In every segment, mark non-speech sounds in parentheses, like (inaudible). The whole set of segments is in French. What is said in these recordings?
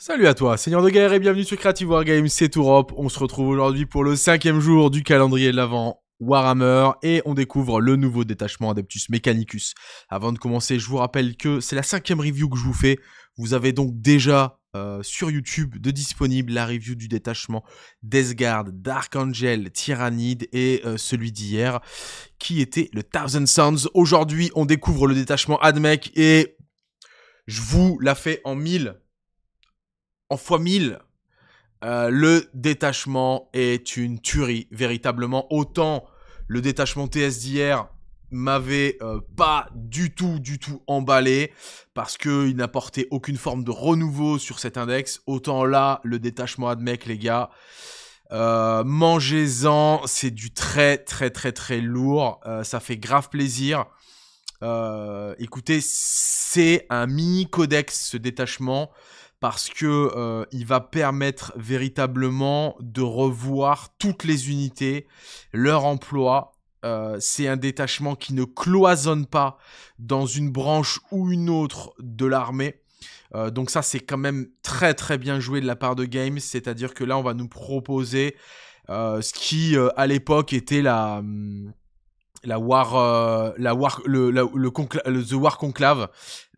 Salut à toi, Seigneur de Guerre et bienvenue sur Creative Wargames, c'est Europe. On se retrouve aujourd'hui pour le cinquième jour du calendrier de l'Avent Warhammer et on découvre le nouveau détachement Adeptus Mechanicus. Avant de commencer, je vous rappelle que c'est la cinquième review que je vous fais. Vous avez donc déjà euh, sur YouTube de disponible la review du détachement Guard, Dark Angel, Tyrannid, et euh, celui d'hier qui était le Thousand Sons. Aujourd'hui, on découvre le détachement Admech et je vous la fais en mille en fois 1000. Euh, le détachement est une tuerie, véritablement. Autant le détachement TS d'hier m'avait euh, pas du tout, du tout emballé, parce qu'il n'apportait aucune forme de renouveau sur cet index. Autant là, le détachement ADMEC, les gars, euh, mangez-en, c'est du très, très, très, très lourd. ça fait grave plaisir. écoutez, c'est un mini codex, ce détachement parce que euh, il va permettre véritablement de revoir toutes les unités, leur emploi. Euh, c'est un détachement qui ne cloisonne pas dans une branche ou une autre de l'armée. Euh, donc ça c'est quand même très très bien joué de la part de Games, c'est-à-dire que là on va nous proposer ce qui à l'époque était la... Hum, la War, euh, la le, The War Conclave,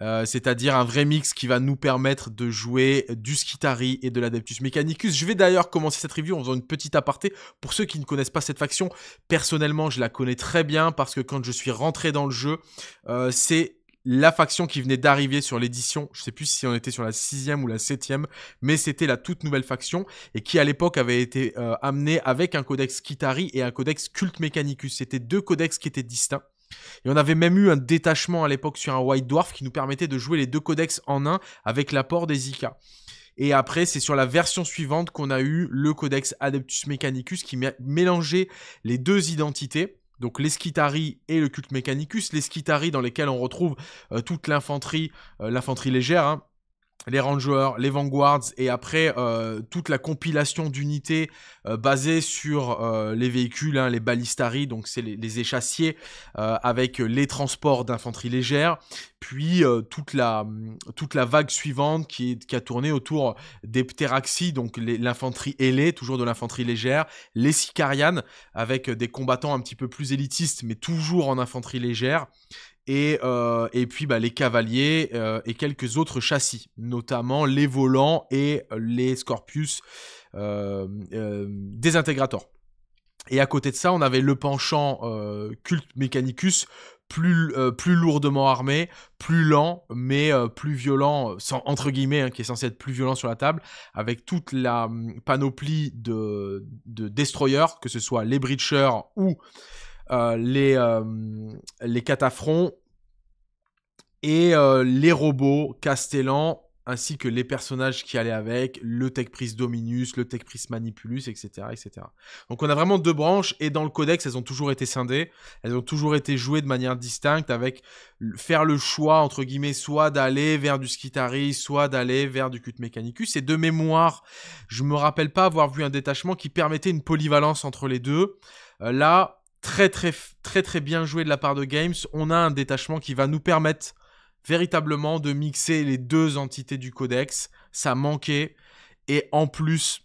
euh, c'est-à-dire un vrai mix qui va nous permettre de jouer du Skitari et de l'Adeptus Mechanicus. Je vais d'ailleurs commencer cette review en faisant une petite aparté pour ceux qui ne connaissent pas cette faction. Personnellement, je la connais très bien parce que quand je suis rentré dans le jeu, euh, c'est la faction qui venait d'arriver sur l'édition, je sais plus si on était sur la sixième ou la septième, mais c'était la toute nouvelle faction et qui à l'époque avait été euh, amenée avec un codex Kitari et un codex Cult Mechanicus. C'était deux codex qui étaient distincts. Et on avait même eu un détachement à l'époque sur un White Dwarf qui nous permettait de jouer les deux codex en un avec l'apport des Zika. Et après, c'est sur la version suivante qu'on a eu le codex Adeptus Mechanicus qui mélangeait les deux identités donc les et le culte Mechanicus, les dans lesquels on retrouve euh, toute l'infanterie, euh, l'infanterie légère, hein, les Rangers, les Vanguards, et après euh, toute la compilation d'unités euh, basées sur euh, les véhicules, hein, les balistari, donc c'est les, échassiers, avec les transports d'infanterie légère, puis toute, la, mm, toute la vague suivante qui, a tourné autour des pteraxis, donc l'infanterie ailée, toujours de l'infanterie légère, les sicarianes, avec des combattants un petit peu plus élitistes, mais toujours en infanterie légère, euh, et, puis bah, les cavaliers euh, et quelques autres châssis, notamment les volants et euh, les Scorpius désintégrateurs. Et à côté de ça, on avait le penchant Cult Mechanicus, plus, plus lourdement armé, plus lent, mais plus violent, entre guillemets, hein, qui est censé être plus violent sur la table, avec toute la hum, panoplie de, de destroyers, que ce soit les breachers ou euh, les, euh, les catafrons et euh, les robots Castellan ainsi que les personnages qui allaient avec, le techpris Dominus, le Tech Manipulus, etc., etc. Donc on a vraiment deux branches, et dans le codex, elles ont toujours été scindées, elles ont toujours été jouées de manière distincte, avec faire le choix, entre guillemets, soit d'aller vers du Skitari, soit d'aller vers du Cut Mechanicus, et de mémoire, je ne me rappelle pas avoir vu un détachement qui permettait une polyvalence entre les deux. là, très très très très bien joué de la part de Games. On a un détachement qui va nous permettre véritablement de mixer les deux entités du codex. Ça manquait. Et en plus,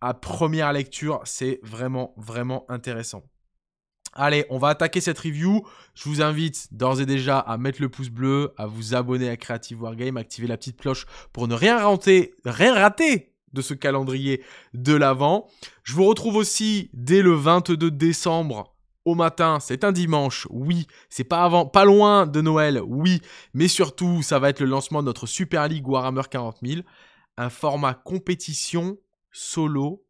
à première lecture, c'est vraiment vraiment intéressant. Allez, on va attaquer cette review. Je vous invite d'ores et déjà à mettre le pouce bleu, à vous abonner à Creative Wargame, activer la petite cloche pour ne rien rater, rien rater de ce calendrier de l'avant. Je vous retrouve aussi dès le 22 décembre au matin, c'est un dimanche, oui, c'est pas avant, pas loin de Noël, oui, mais surtout, ça va être le lancement de notre Super League Warhammer 40 000, un format compétition solo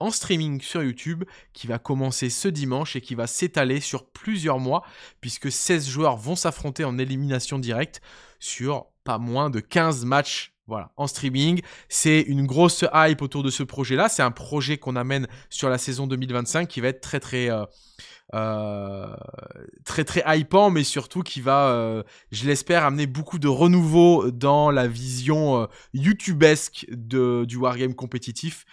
en streaming sur YouTube qui va commencer ce dimanche et qui va s'étaler sur plusieurs mois puisque 16 joueurs vont s'affronter en élimination directe sur pas moins de 15 matchs voilà, en streaming. C'est une grosse hype autour de ce projet-là. C'est un projet qu'on amène sur la saison 2025 qui va être très très euh, euh, très très hypant, mais surtout qui va, euh, je l'espère, amener beaucoup de renouveau dans la vision euh, youtubesque de, du wargame compétitif.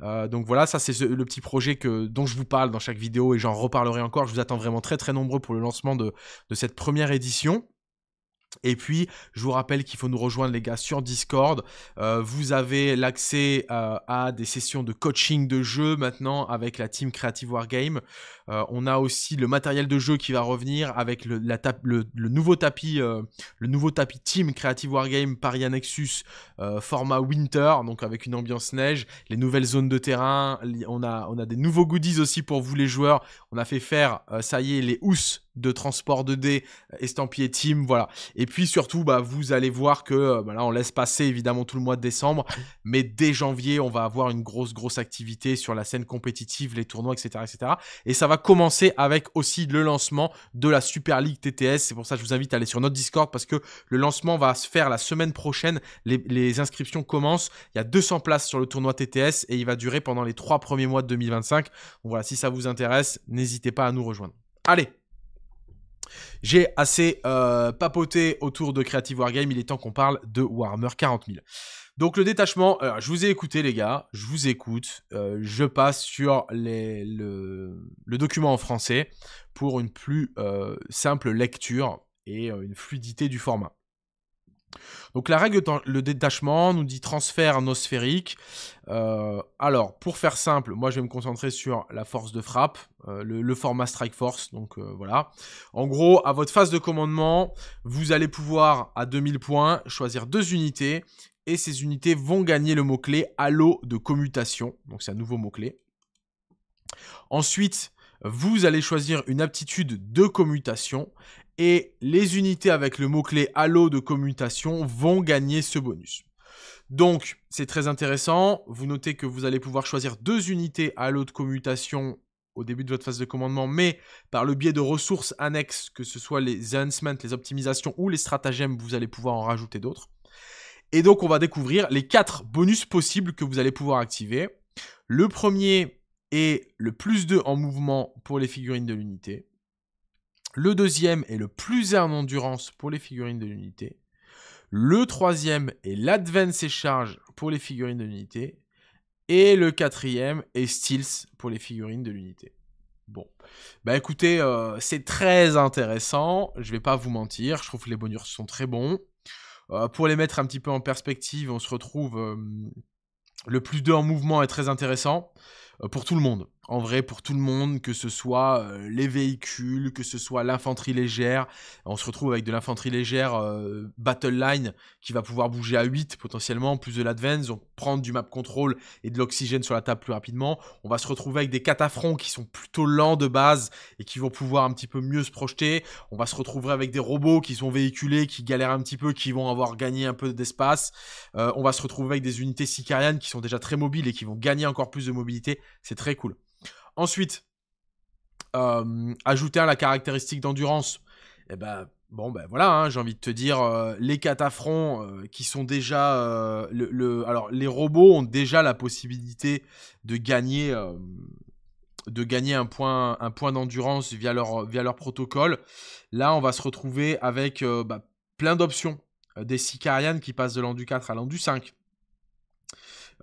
donc voilà, ça c'est le petit projet que, dont je vous parle dans chaque vidéo et j'en reparlerai encore. Je vous attends vraiment très très nombreux pour le lancement de cette première édition. Et puis, je vous rappelle qu'il faut nous rejoindre les gars sur Discord. Euh, vous avez l'accès euh, à des sessions de coaching de jeu maintenant avec la team Creative Wargame. Euh, on a aussi le matériel de jeu qui va revenir avec le, nouveau tapis, le nouveau tapis Team Creative Wargame Paria Nexus format Winter, donc avec une ambiance neige, les nouvelles zones de terrain. On a, des nouveaux goodies aussi pour vous les joueurs. On a fait faire, ça y est, les housses de transport 2D estampillées Team, voilà. Et puis surtout, bah, vous allez voir que euh, bah, là, on laisse passer évidemment tout le mois de décembre, mais dès janvier, on va avoir une grosse, grosse activité sur la scène compétitive, les tournois, etc. etc. Et ça va commencer avec aussi le lancement de la Super League TTS. C'est pour ça que je vous invite à aller sur notre Discord parce que le lancement va se faire la semaine prochaine. Les, les inscriptions commencent. Il y a 200 places sur le tournoi TTS et il va durer pendant les trois premiers mois de 2025. Donc voilà, si ça vous intéresse, n'hésitez pas à nous rejoindre. Allez, j'ai assez euh, papoté autour de Creative Wargame, il est temps qu'on parle de Warhammer 40 000. Donc le détachement, euh, je vous ai écouté les gars, je vous écoute, euh, je passe sur le, document en français pour une plus simple lecture et une fluidité du format. Donc la règle le détachement nous dit transfert nosphérique. Euh, alors pour faire simple, moi je vais me concentrer sur la force de frappe, euh, le, format strike force. Donc euh, voilà. En gros, à votre phase de commandement, vous allez pouvoir à 2000 points choisir deux unités et ces unités vont gagner le mot-clé halo de commutation. Donc c'est un nouveau mot-clé. Ensuite, vous allez choisir une aptitude de commutation et les unités avec le mot-clé halo de commutation vont gagner ce bonus. Donc, c'est très intéressant. Vous notez que vous allez pouvoir choisir deux unités halo de commutation au début de votre phase de commandement, mais par le biais de ressources annexes, que ce soit les enhancements, les optimisations ou les stratagèmes, vous allez pouvoir en rajouter d'autres. Et donc, on va découvrir les quatre bonus possibles que vous allez pouvoir activer. Le premier est le plus 2 en mouvement pour les figurines de l'unité. Le deuxième est le plus en endurance pour les figurines de l'unité. Le troisième est l'advance et charge pour les figurines de l'unité. Et le quatrième est Steals pour les figurines de l'unité. Bon. Bah écoutez, euh, c'est très intéressant. Je vais pas vous mentir. Je trouve que les bonus sont très bons. Euh, pour les mettre un petit peu en perspective, on se retrouve. Euh, le plus 2 en mouvement est très intéressant. Euh, pour tout le monde. En vrai, pour tout le monde, que ce soit euh, les véhicules, que ce soit l'infanterie légère. On se retrouve avec de l'infanterie légère euh, Battle Line qui va pouvoir bouger à 8 potentiellement, plus de l'Advance. donc prendre du map control et de l'oxygène sur la table plus rapidement. On va se retrouver avec des catafrons qui sont plutôt lents de base et qui vont pouvoir un petit peu mieux se projeter. On va se retrouver avec des robots qui sont véhiculés, qui galèrent un petit peu, qui vont avoir gagné un peu d'espace. on va se retrouver avec des unités sicariennes qui sont déjà très mobiles et qui vont gagner encore plus de mobilité c'est très cool. Ensuite, euh, ajouter à la caractéristique d'endurance, eh ben, bon, ben voilà, hein, j'ai envie de te dire, euh, les catafrons euh, qui sont déjà. le, alors, les robots ont déjà la possibilité de gagner, de gagner un point, un point d'endurance via leur, via leur protocole. Là, on va se retrouver avec bah, plein d'options. Des Sicarianes qui passent de l'endu 4 à l'endu 5.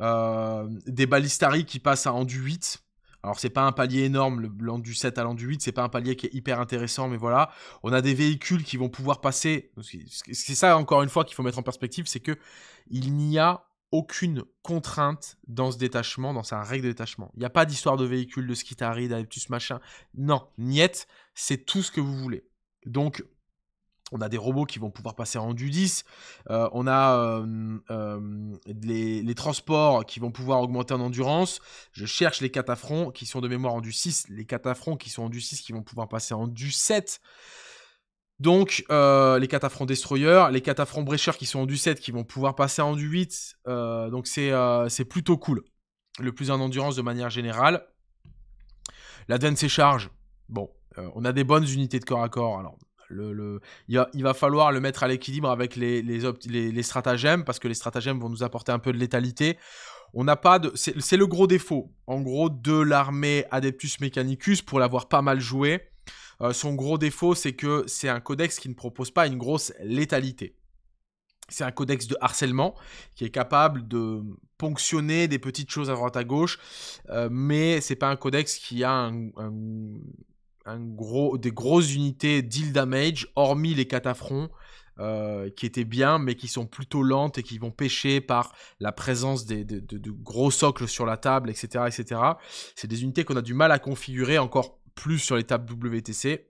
Euh, des Balistari qui passent à du 8. Alors c'est pas un palier énorme, l'an du 7 à l'an du 8, c'est pas un palier qui est hyper intéressant, mais voilà. On a des véhicules qui vont pouvoir passer. C'est ça encore une fois qu'il faut mettre en perspective, c'est que il n'y a aucune contrainte dans ce détachement, dans sa règle de détachement. Il n'y a pas d'histoire de véhicules, de skitari, d'adeptus machin. Non, niette, c'est tout ce que vous voulez. Donc on a des robots qui vont pouvoir passer en du 10, euh, on a euh, euh, les, transports qui vont pouvoir augmenter en endurance, je cherche les catafrons qui sont de mémoire en du 6, les catafrons qui sont en du 6 qui vont pouvoir passer en du 7, donc les catafrons destroyers, les catafrons brécheurs qui sont en du 7 qui vont pouvoir passer en du 8, donc c'est plutôt cool, le plus en endurance de manière générale. L'advance et charge, bon, on a des bonnes unités de corps à corps, alors il, va, falloir le mettre à l'équilibre avec les, stratagèmes, parce que les stratagèmes vont nous apporter un peu de létalité. On n'a pas C'est le gros défaut, en gros, de l'armée Adeptus Mechanicus, pour l'avoir pas mal joué. Euh, son gros défaut, c'est que c'est un codex qui ne propose pas une grosse létalité. C'est un codex de harcèlement qui est capable de ponctionner des petites choses à droite à gauche, mais euh, mais c'est pas un codex qui a un, gros, des grosses unités deal damage, hormis les catafrons euh, qui étaient bien, mais qui sont plutôt lentes et qui vont pêcher par la présence de, gros socles sur la table, etc. etc. C'est des unités qu'on a du mal à configurer encore plus sur les tables WTC.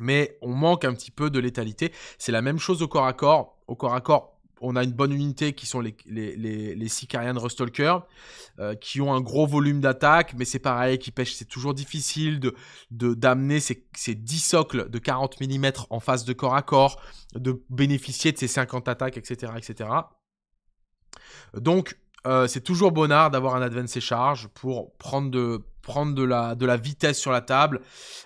Mais on manque un petit peu de létalité. C'est la même chose au corps à corps. Au corps à corps, on a une bonne unité qui sont les, les, les, Rustalker, euh, qui ont un gros volume d'attaque, mais c'est pareil, qui pêche c'est toujours difficile de, d'amener ces, 10 socles de 40 mm en face de corps à corps, de bénéficier de ces 50 attaques, etc. etc. Donc, euh, c'est toujours bonnard d'avoir un advance et charge pour prendre de, prendre de la, de la vitesse sur la table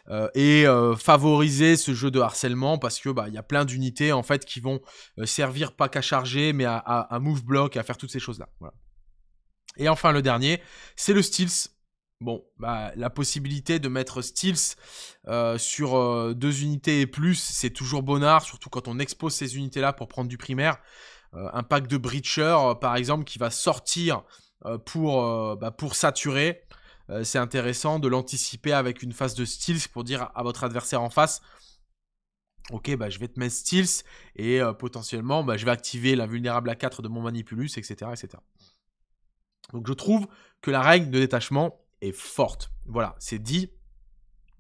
euh, et euh, favoriser ce jeu de harcèlement parce que bah, y a plein d'unités en fait qui vont euh, servir pas qu'à charger mais à, move block et à faire toutes ces choses là. Et enfin le dernier, c'est le Steels. Bon, bah, la possibilité de mettre Steels sur deux unités et plus, c'est toujours bonnard, surtout quand on expose ces unités-là pour prendre du primaire. un pack de Breacher, par exemple, qui va sortir pour, bah, pour saturer. Euh, c'est intéressant de l'anticiper avec une phase de steals pour dire à votre adversaire en face, ok, bah, je vais te mettre steals et euh, potentiellement, bah, je vais activer l'invulnérable à 4 de mon manipulus, etc., etc. Donc je trouve que la règle de détachement est forte. Voilà, c'est dit.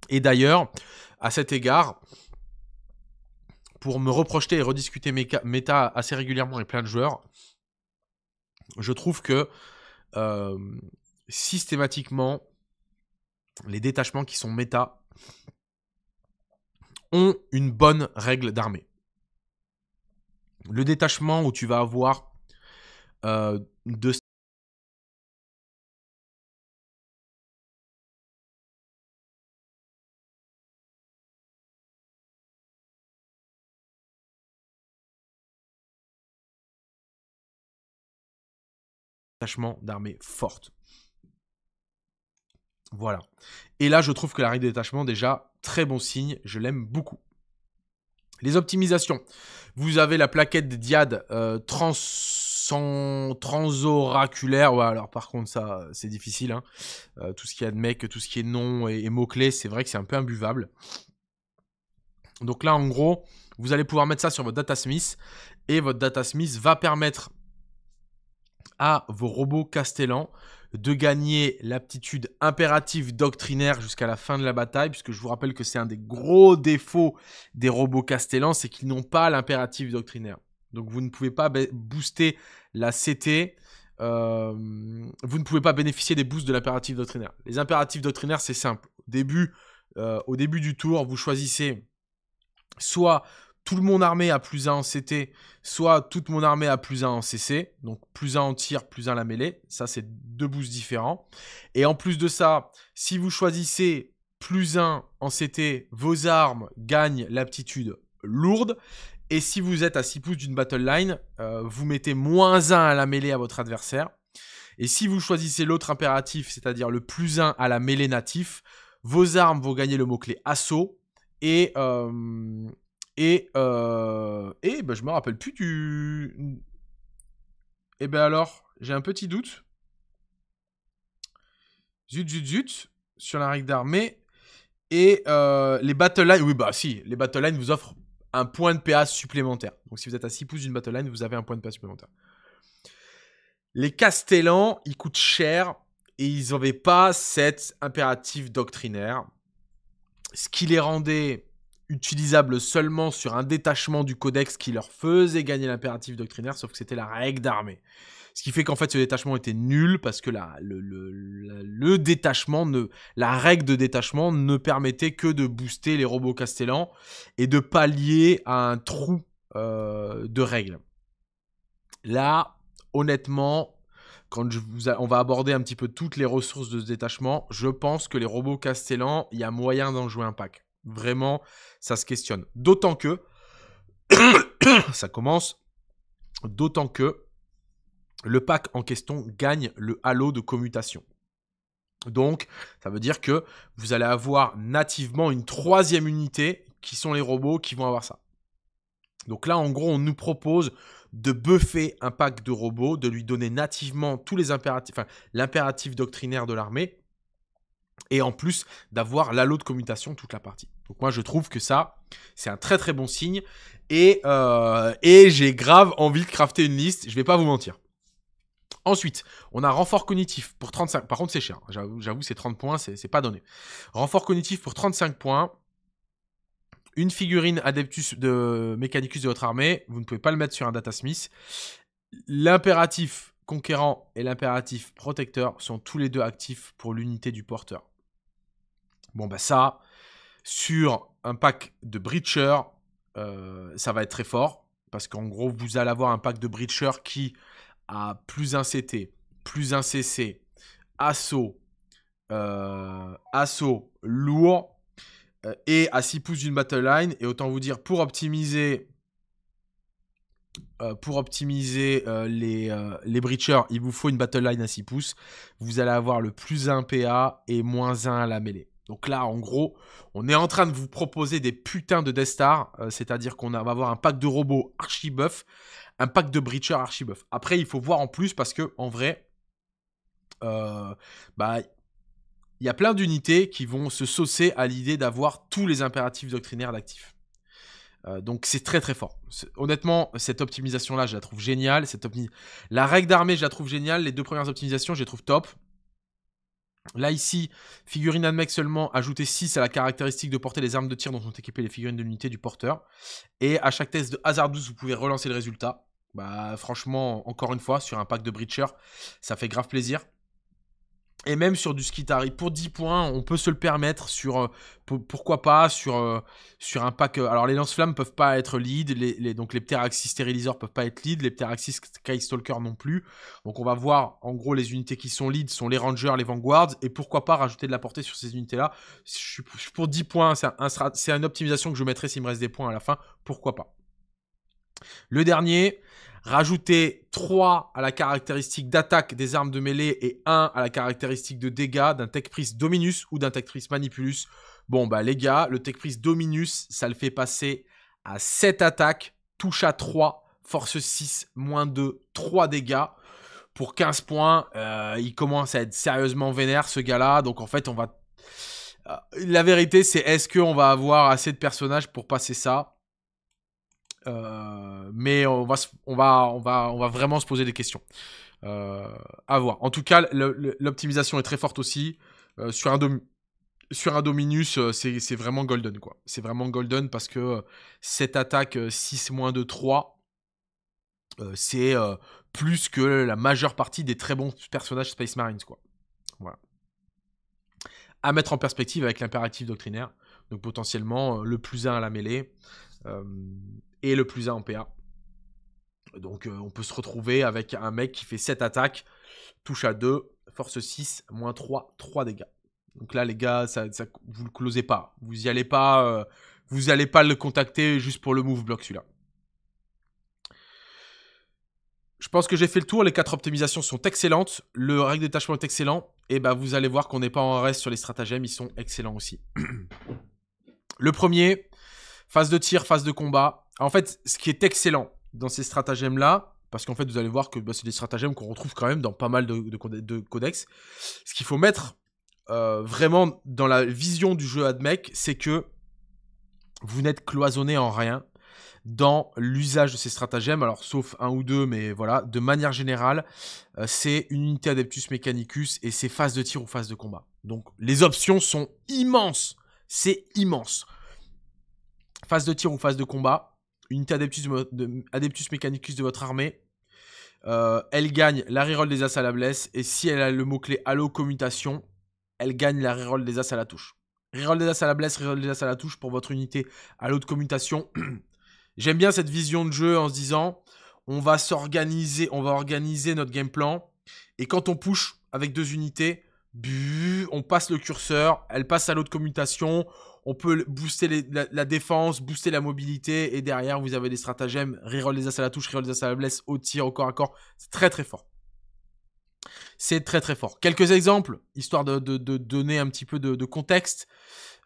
Et d'ailleurs, à cet égard, pour me reprojeter et rediscuter mes méta assez régulièrement avec plein de joueurs, je trouve que euh, systématiquement, les détachements qui sont méta ont une bonne règle d'armée. Le détachement où tu vas avoir euh, deux détachement d'armée forte. Voilà. Et là, je trouve que la règle de détachement, déjà, très bon signe. Je l'aime beaucoup. Les optimisations. Vous avez la plaquette diade euh, trans transoraculaire. alors par contre, ça, c'est difficile. Hein. Euh, tout ce qui est mec, tout ce qui est nom et, et mots-clés, c'est vrai que c'est un peu imbuvable. Donc là, en gros, vous allez pouvoir mettre ça sur votre DataSmith. Et votre DataSmith va permettre à vos robots castellans de gagner l'aptitude impérative doctrinaire jusqu'à la fin de la bataille, puisque je vous rappelle que c'est un des gros défauts des robots castellans, c'est qu'ils n'ont pas l'impératif doctrinaire. Donc vous ne pouvez pas booster la CT, euh, vous ne pouvez pas bénéficier des boosts de l'impératif doctrinaire. Les impératifs doctrinaires, c'est simple. début, euh, au début du tour, vous choisissez soit tout mon armée à plus 1 en CT, soit toute mon armée à plus 1 en CC, donc plus 1 en tir, plus 1 la mêlée, ça c'est deux boosts différents. Et en plus de ça, si vous choisissez plus 1 en CT, vos armes gagnent l'aptitude lourde, et si vous êtes à 6 pouces d'une battle line, euh, vous mettez moins 1 à la mêlée à votre adversaire. Et si vous choisissez l'autre impératif, c'est-à-dire le plus 1 à la mêlée natif, vos armes vont gagner le mot-clé assaut, et, euh, et, euh, et ben, je me rappelle plus du. Et ben alors, j'ai un petit doute. Zut, zut, zut, sur la règle d'armée. Et euh, les battle oui, bah si, les battle vous offrent un point de PA supplémentaire. Donc si vous êtes à 6 pouces d'une battle vous avez un point de PA supplémentaire. Les Castellans, ils coûtent cher et ils n'avaient pas cet impératif doctrinaire. Ce qui les rendait utilisable seulement sur un détachement du codex qui leur faisait gagner l'impératif doctrinaire, sauf que c'était la règle d'armée. Ce qui fait qu'en fait ce détachement était nul parce que la, le, détachement ne, la règle de détachement ne permettait que de booster les robots castellans et de pallier à un trou euh, de règles. Là, honnêtement, quand on va aborder un petit peu toutes les ressources de ce détachement, je pense que les robots castellans, il y a moyen d'en jouer un pack. Vraiment, ça se questionne. D'autant que, (coughs) ça commence, d'autant que le pack en question gagne le halo de commutation. Donc, ça veut dire que vous allez avoir nativement une troisième unité qui sont les robots qui vont avoir ça. Donc là, en gros, on nous propose de buffer un pack de robots, de lui donner nativement tous les impératifs, l'impératif doctrinaire de l'armée, et en plus d'avoir l'halo de commutation toute la partie. Donc moi je trouve que ça, c'est un très très bon signe. Euh, et, j'ai grave envie de crafter une liste, je vais pas vous mentir. Ensuite, on a renfort cognitif pour 35. Par contre, c'est cher. J'avoue, c'est 30 points, c'est pas donné. Renfort cognitif pour 35 points. Une figurine Adeptus de Mechanicus de votre armée. Vous ne pouvez pas le mettre sur un data smith. L'impératif conquérant et l'impératif protecteur sont tous les deux actifs pour l'unité du porteur. Bon, bah ça, sur un pack de Breachers, euh, ça va être très fort. Parce qu'en gros, vous allez avoir un pack de Breachers qui a plus un CT, plus un CC, assaut, euh, assaut lourd euh, et à 6 pouces d'une battle line. Et autant vous dire, pour optimiser, pour optimiser les, les breachers, il vous faut une battle line à 6 pouces. Vous allez avoir le plus 1 PA et moins 1 à la mêlée. Donc là, en gros, on est en train de vous proposer des putains de Death Star, euh, c'est-à-dire qu'on va avoir un pack de robots archi buff, un pack de breachers archi buff. Après, il faut voir en plus parce que en vrai, euh, bah, il y a plein d'unités qui vont se saucer à l'idée d'avoir tous les impératifs doctrinaires d'actifs. Euh, donc c'est très très fort. Honnêtement, cette optimisation là, je la trouve géniale. Cette La règle d'armée, je la trouve géniale. Les deux premières optimisations, je les trouve top. Là ici, figurine mec seulement, ajouter 6 à la caractéristique de porter les armes de tir dont sont équipées les figurines de l'unité du porteur. Et à chaque test de hasard 12, vous pouvez relancer le résultat. Bah franchement, encore une fois, sur un pack de Breacher, ça fait grave plaisir et même sur du Skitari. Pour 10 points, on peut se le permettre sur, euh, pourquoi pas, sur, euh, sur un pack. Euh, alors, les lance-flammes peuvent pas être lead, les, donc les Pteraxis stériliseurs peuvent pas être lead, les Pteraxis Skystalker non plus. Donc, on va voir, en gros, les unités qui sont lead sont les Rangers, les Vanguards, et pourquoi pas rajouter de la portée sur ces unités-là. Pour 10 points, c'est un, une optimisation que je mettrai s'il me reste des points à la fin, pourquoi pas. Le dernier, Rajouter 3 à la caractéristique d'attaque des armes de mêlée et 1 à la caractéristique de dégâts d'un Tech Dominus ou d'un Tech Manipulus. Bon, bah les gars, le Tech Dominus, ça le fait passer à 7 attaques, touche à 3, force 6, moins 2, 3 dégâts. Pour 15 points, euh, il commence à être sérieusement vénère ce gars-là. Donc en fait, on va... Euh, la vérité, c'est est-ce qu'on va avoir assez de personnages pour passer ça euh, mais on va, on, va, on, va, on va vraiment se poser des questions. Euh, à voir. En tout cas, l'optimisation est très forte aussi. Euh, sur, un sur un Dominus, c'est vraiment golden. quoi. C'est vraiment golden parce que cette attaque 6-2-3, c'est plus que la majeure partie des très bons personnages Space Marines. quoi. Voilà. À mettre en perspective avec l'impératif doctrinaire. Donc potentiellement le plus 1 à la mêlée et le plus 1 en PA. Donc euh, on peut se retrouver avec un mec qui fait 7 attaques, touche à 2, force 6, moins 3, 3 dégâts. Donc là les gars, ça, ne vous le closez pas. Vous y allez pas, euh, vous allez pas le contacter juste pour le move block celui-là. Je pense que j'ai fait le tour, les 4 optimisations sont excellentes, le règle de détachement est excellent, et bah vous allez voir qu'on n'est pas en reste sur les stratagèmes, ils sont excellents aussi. (clears throat) le premier, phase de tir, phase de combat, en fait, ce qui est excellent dans ces stratagèmes-là, parce qu'en fait, vous allez voir que bah, c'est des stratagèmes qu'on retrouve quand même dans pas mal de, codex. Ce qu'il faut mettre euh, vraiment dans la vision du jeu AdMech, c'est que vous n'êtes cloisonné en rien dans l'usage de ces stratagèmes, alors sauf un ou deux, mais voilà, de manière générale, euh, c'est une unité Adeptus Mechanicus et c'est phase de tir ou phase de combat. Donc les options sont immenses, c'est immense. Phase de tir ou phase de combat, unité Adeptus, de, Mechanicus de votre armée. Euh, elle gagne la reroll des As à la blesse. Et si elle a le mot-clé Allo Commutation, elle gagne la reroll des As à la touche. Reroll des As à la blesse, reroll des As à la touche pour votre unité Allo de Commutation. (clears throat) J'aime bien cette vision de jeu en se disant on va s'organiser, on va organiser notre game plan. Et quand on push avec deux unités, on passe le curseur, elle passe à l'autre commutation, on peut booster la, défense, booster la mobilité, et derrière, vous avez des stratagèmes, reroll les as à la touche, reroll les as à la blesse, au tir, au corps à corps. C'est très très fort. C'est très très fort. Quelques exemples, histoire de, donner un petit peu de, contexte.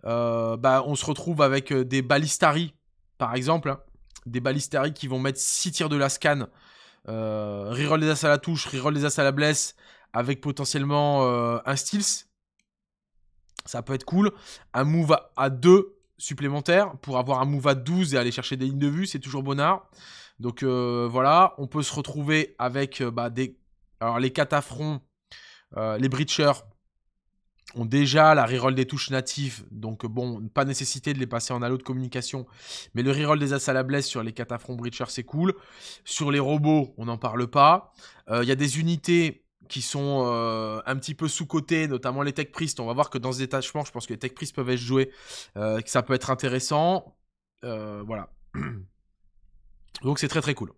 Euh, bah, on se retrouve avec euh, des balistari, par exemple. Hein. Des balistari qui vont mettre 6 tirs de la scan. Euh, reroll les as à la touche, reroll les as à la blesse, avec potentiellement euh, un steals ça peut être cool. Un move à 2 supplémentaire pour avoir un move à 12 et aller chercher des lignes de vue, c'est toujours bonnard. Donc euh, voilà, on peut se retrouver avec euh, bah, des... Alors les catafrons, euh, les breachers ont déjà la reroll des touches natives, donc bon, pas nécessité de les passer en halo de communication, mais le reroll des as la blesse sur les catafrons, breachers, c'est cool. Sur les robots, on n'en parle pas. Il y a des unités qui sont euh, un petit peu sous-cotés, notamment les tech priests On va voir que dans ce détachement, je pense que les tech priests peuvent être joués, euh, que ça peut être intéressant. Euh, voilà. (clears throat) Donc c'est très très cool.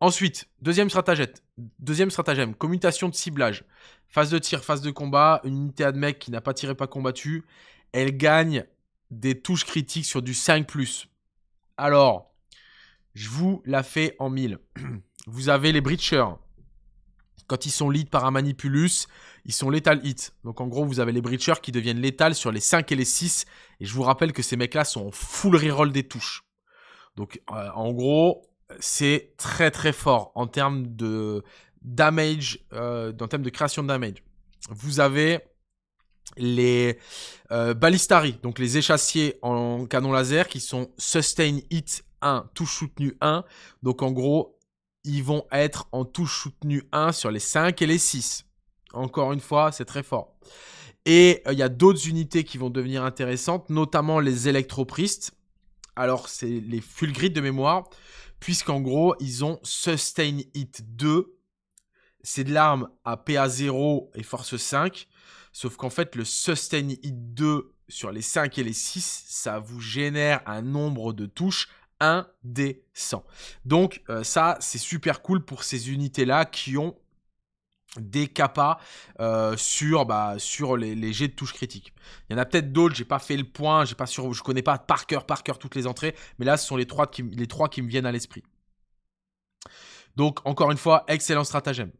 Ensuite, deuxième stratagème, deuxième stratagème, commutation de ciblage. Phase de tir, phase de combat, une unité ad mec qui n'a pas tiré, pas combattu. Elle gagne des touches critiques sur du 5 ⁇ Alors, je vous la fais en mille. (clears throat) Vous avez les breachers, quand ils sont lead par un manipulus, ils sont létal hit. Donc en gros, vous avez les breachers qui deviennent Lethal sur les 5 et les 6. Et je vous rappelle que ces mecs-là sont en full reroll des touches. Donc euh, en gros, c'est très très fort en termes de damage, euh, en termes de création de damage. Vous avez les euh, balistari, donc les échassiers en canon laser qui sont sustain hit 1, touche soutenue 1. Donc en gros, ils vont être en touche soutenue 1 sur les 5 et les 6. Encore une fois, c'est très fort. Et euh, il y a d'autres unités qui vont devenir intéressantes, notamment les électropristes. Alors, c'est les fulgrites de mémoire, puisqu'en gros, ils ont Sustain Hit 2. C'est de l'arme à PA 0 et force 5. Sauf qu'en fait, le Sustain Hit 2 sur les 5 et les 6, ça vous génère un nombre de touches indécent. Donc euh, ça, c'est super cool pour ces unités-là qui ont des capas euh, sur bah, sur les, jets de touche critique. Il y en a peut-être d'autres, j'ai pas fait le point, j'ai pas sur, je connais pas par cœur par cœur toutes les entrées, mais là ce sont les trois qui, les trois qui me viennent à l'esprit. Donc encore une fois, excellent stratagème.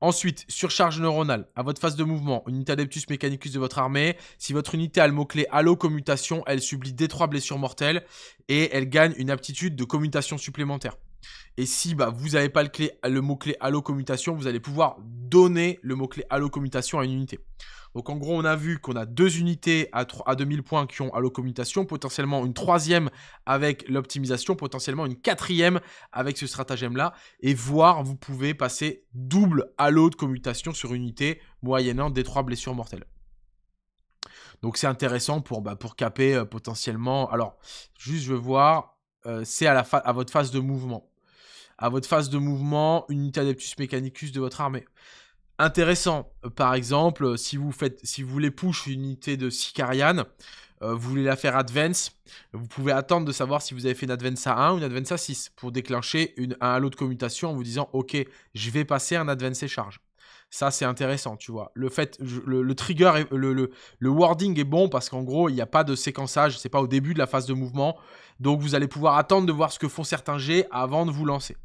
Ensuite, surcharge neuronale. À votre phase de mouvement, unité Adeptus Mechanicus de votre armée. Si votre unité a le mot-clé Allo Commutation, elle subit D3 blessures mortelles et elle gagne une aptitude de commutation supplémentaire. Et si bah, vous n'avez pas le, mot-clé Allo Commutation, vous allez pouvoir donner le mot-clé Allo Commutation à une unité. Donc en gros, on a vu qu'on a deux unités à, 2000 points qui ont Allo Commutation, potentiellement une troisième avec l'optimisation, potentiellement une quatrième avec ce stratagème-là. Et voir, vous pouvez passer double Allo de commutation sur une unité moyennant des trois blessures mortelles. Donc c'est intéressant pour, bah, pour caper euh, potentiellement... Alors, juste je veux voir... Euh, c'est à, votre phase de mouvement. À votre phase de mouvement, une unité Adeptus Mechanicus de votre armée. Intéressant, euh, par exemple, euh, si vous, faites, si vous voulez push une unité de Sicarian, vous voulez la faire advance, vous pouvez attendre de savoir si vous avez fait une advance à 1 ou une advance à 6 pour déclencher une, un halo de commutation en vous disant Ok, je vais passer un advance et charge. Ça, c'est intéressant, tu vois. Le fait, le, trigger, le, wording est bon parce qu'en gros, il n'y a pas de séquençage, c'est pas au début de la phase de mouvement, donc vous allez pouvoir attendre de voir ce que font certains G avant de vous lancer.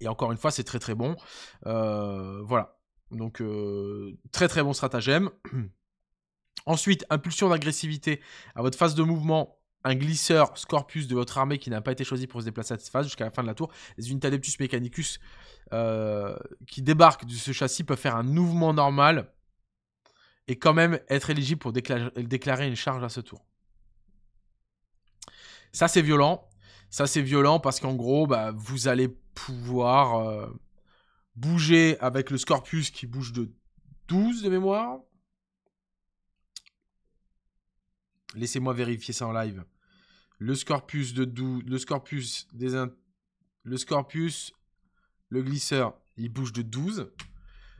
Et encore une fois, c'est très très bon. Euh, voilà. Donc euh, très très bon stratagème. (clears throat) Ensuite, impulsion d'agressivité à votre phase de mouvement un glisseur Scorpius de votre armée qui n'a pas été choisi pour se déplacer à cette phase jusqu'à la fin de la tour. Les Unitadeptus Mechanicus euh, qui débarquent de ce châssis peuvent faire un mouvement normal et quand même être éligibles pour déclarer une charge à ce tour. Ça, c'est violent. Ça, c'est violent parce qu'en gros, bah, vous allez pouvoir euh, bouger avec le Scorpius qui bouge de 12 de mémoire. Laissez-moi vérifier ça en live. Le Scorpius de 12, le Scorpius des le Scorpius le glisseur, il bouge de 12.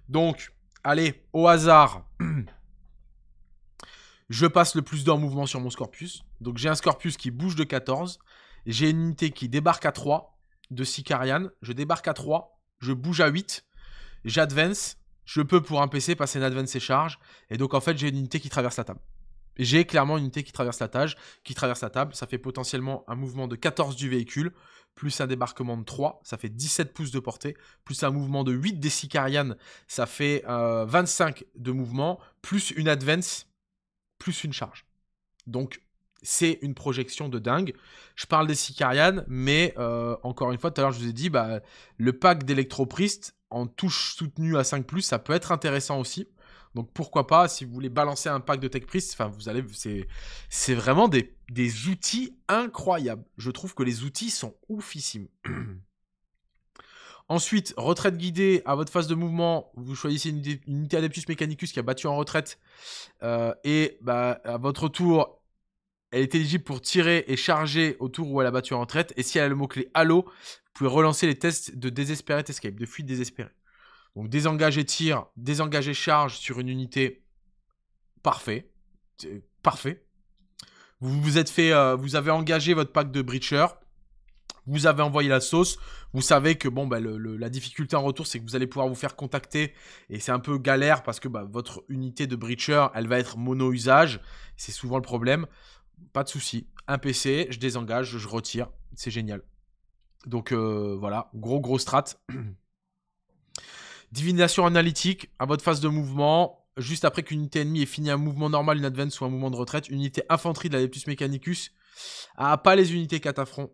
Donc, allez, au hasard, (clears throat) je passe le plus d'un mouvement sur mon Scorpius. Donc j'ai un Scorpius qui bouge de 14. J'ai une unité qui débarque à 3 de Sicarian. Je débarque à 3. Je bouge à 8. J'advance. Je peux pour un PC passer une advance et charge. Et donc en fait j'ai une unité qui traverse la table. J'ai clairement une unité qui traverse la tâche, qui traverse la table. Ça fait potentiellement un mouvement de 14 du véhicule, plus un débarquement de 3, ça fait 17 pouces de portée, plus un mouvement de 8 des Sicarian, ça fait 25 euh, de mouvement, plus une advance, plus une charge. Donc c'est une projection de dingue. Je parle des Sicarian, mais euh, encore une fois, tout à l'heure, je vous ai dit, bah, le pack d'électro-priest en touche soutenue à 5+, ça peut être intéressant aussi. Donc pourquoi pas, si vous voulez balancer un pack de tech enfin vous allez, c'est, vraiment des, outils incroyables. Je trouve que les outils sont oufissimes. (clears throat) Ensuite, retraite guidée à votre phase de mouvement, vous choisissez une, unité Adeptus Mechanicus qui a battu en retraite. Euh, et bah, à votre tour, elle est éligible pour tirer et charger autour où elle a battu en retraite. Et si elle a le mot-clé Halo, vous pouvez relancer les tests de désespéré escape, de fuite désespérée. Donc désengager tir, désengager charge sur une unité. Parfait. Parfait. Vous êtes fait. Euh, vous avez engagé votre pack de Breacher. Vous avez envoyé la sauce. Vous savez que bon, bah, la difficulté en retour, c'est que vous allez pouvoir vous faire contacter. Et c'est un peu galère parce que bah, votre unité de Breacher, elle va être mono-usage. C'est souvent le problème pas de souci. Un PC, je désengage, je retire. C'est génial. Donc euh, voilà, gros gros strat. (clears throat) Divination analytique, à votre phase de mouvement, juste après qu'une unité ennemie ait fini un mouvement normal, une advance ou un mouvement de retraite, une unité infanterie de l'Adeptus Mechanicus, à pas les unités cataphrons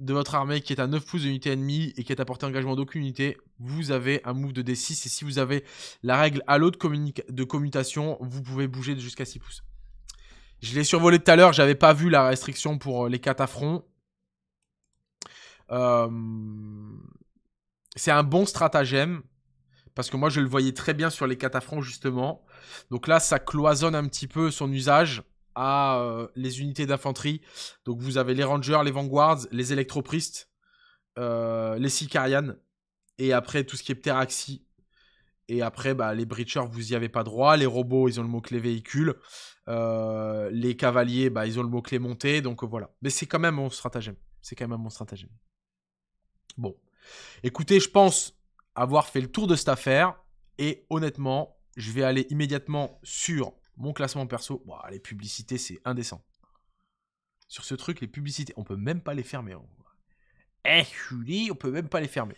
de votre armée qui est à 9 pouces d'unité ennemie et qui est à portée engagement d'aucune unité, vous avez un move de D6 et si vous avez la règle à l'autre de commutation, vous pouvez bouger jusqu'à 6 pouces. Je l'ai survolé tout à l'heure, j'avais pas vu la restriction pour euh, les catafrons. C'est un bon stratagème. Parce que moi, je le voyais très bien sur les catafrons justement. Donc là, ça cloisonne un petit peu son usage à euh, les unités d'infanterie. Donc vous avez les rangers, les vanguards, les électropristes, euh, les sicarianes. Et après, tout ce qui est pteraxi. Et après, bah, les breachers, vous n'y avez pas droit. Les robots, ils ont le mot-clé véhicule. Euh, les cavaliers, bah, ils ont le mot-clé montée. Donc euh, voilà. Mais c'est quand même mon stratagème. C'est quand même mon stratagème. Bon. Écoutez, je pense avoir fait le tour de cette affaire. Et honnêtement, je vais aller immédiatement sur mon classement perso. les publicités, c'est indécent. Sur ce truc, les publicités, on peut même pas les fermer eh, on peut même pas les fermer.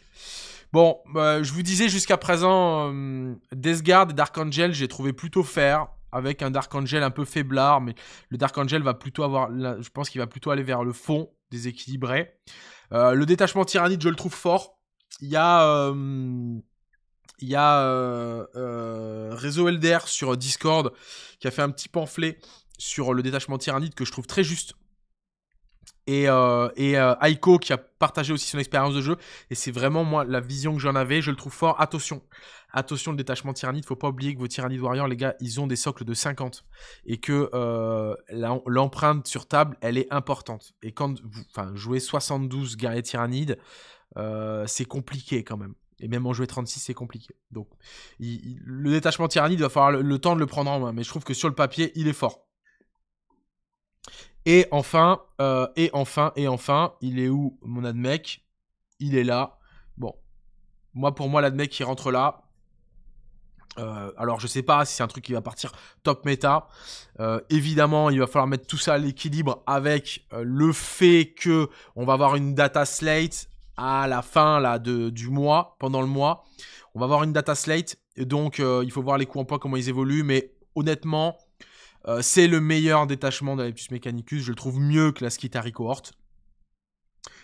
Bon, bah, je vous disais jusqu'à présent, euh, Death Guard et Dark Angel, j'ai trouvé plutôt faire avec un Dark Angel un peu faiblard, mais le Dark Angel va plutôt avoir, je pense qu'il va plutôt aller vers le fond, déséquilibré. Euh, le détachement Tyrannite, je le trouve fort. Il y a, euh, il y a Réseau Elder sur Discord qui a fait un petit pamphlet sur le détachement tyrannide que je trouve très juste et, euh, euh, Aiko qui a partagé aussi son expérience de jeu. Et c'est vraiment moi la vision que j'en avais. Je le trouve fort. Attention, attention le détachement tyrannide. Faut pas oublier que vos tyrannides warriors, les gars, ils ont des socles de 50 et que euh, l'empreinte sur table, elle est importante. Et quand vous, enfin, jouez 72 guerriers tyrannides, c'est compliqué quand même. Et même en jouer 36, c'est compliqué. Donc, le détachement tyrannide, il va falloir le, temps de le prendre en main. Mais je trouve que sur le papier, il est fort. Et enfin, euh, et enfin, et enfin, il est où mon admec Il est là. Bon, moi pour moi l'admec qui rentre là. Euh, alors je sais pas si c'est un truc qui va partir top meta euh, évidemment, il va falloir mettre tout ça à l'équilibre avec le fait que on va avoir une data slate à la fin là, de, du mois, pendant le mois. On va avoir une data slate, et donc il faut voir les coûts en poids, comment ils évoluent, mais honnêtement, euh, c'est le meilleur détachement de Plus Mechanicus. Je le trouve mieux que la Skitari Cohort.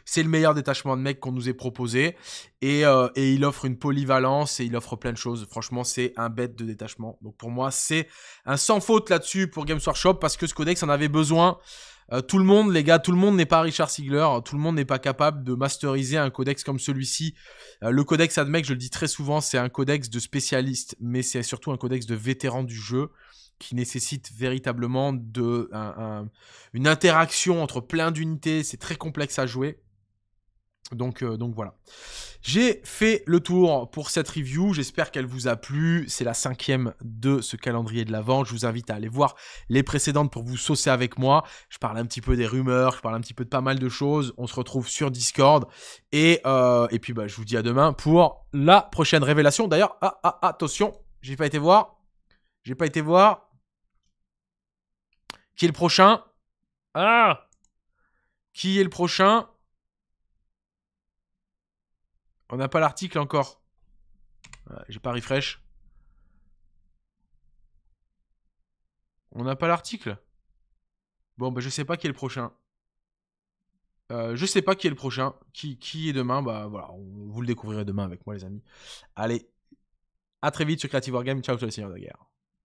C'est le meilleur détachement de mec qu'on nous ait proposé. Euh, et, il offre une polyvalence et il offre plein de choses. Franchement, c'est un bête de détachement. Donc pour moi, c'est un sans faute là-dessus pour Games Workshop parce que ce codex en avait besoin. Euh, tout le monde, les gars, tout le monde n'est pas Richard Sigler, tout le monde n'est pas capable de masteriser un codex comme celui-ci. le codex AdMech, je le dis très souvent, c'est un codex de spécialiste. mais c'est surtout un codex de vétéran du jeu qui nécessite véritablement de, une interaction entre plein d'unités. C'est très complexe à jouer. Donc, euh, donc voilà. J'ai fait le tour pour cette review. J'espère qu'elle vous a plu. C'est la cinquième de ce calendrier de l'Avent. Je vous invite à aller voir les précédentes pour vous saucer avec moi. Je parle un petit peu des rumeurs, je parle un petit peu de pas mal de choses. On se retrouve sur Discord. Et, euh, puis bah, je vous dis à demain pour la prochaine révélation. D'ailleurs, ah, ah, attention, j'ai pas été voir. J'ai pas été voir. Qui est le prochain Ah Qui est le prochain On n'a pas l'article encore. Euh, j'ai pas refresh. On n'a pas l'article Bon, bah, je sais pas qui est le prochain. Je euh, je sais pas qui est le prochain. Qui, qui est demain Bah voilà, vous le découvrirez demain avec moi, les amis. Allez, à très vite sur Creative Wargame. Ciao, ciao, le Seigneur de guerre.